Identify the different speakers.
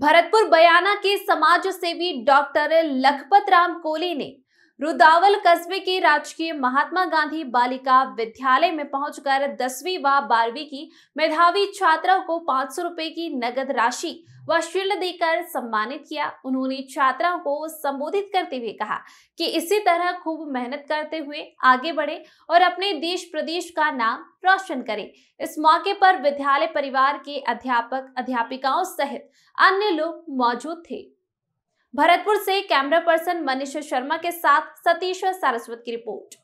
Speaker 1: भरतपुर बयाना के समाज सेवी डॉक्टर लखपत राम कोहली ने रुदावल कस्बे के राजकीय महात्मा गांधी बालिका विद्यालय में पहुंचकर दसवीं व बारहवीं की मेधावी छात्राओं को पांच सौ रुपए की नगद राशि व शील्ड देकर सम्मानित किया उन्होंने छात्राओं को संबोधित करते हुए कहा कि इसी तरह खूब मेहनत करते हुए आगे बढ़े और अपने देश प्रदेश का नाम रोशन करें इस मौके पर विद्यालय परिवार के अध्यापक अध्यापिकाओं सहित अन्य लोग मौजूद थे भरतपुर से कैमरा पर्सन मनीष शर्मा के साथ सतीश्वर सारस्वत की रिपोर्ट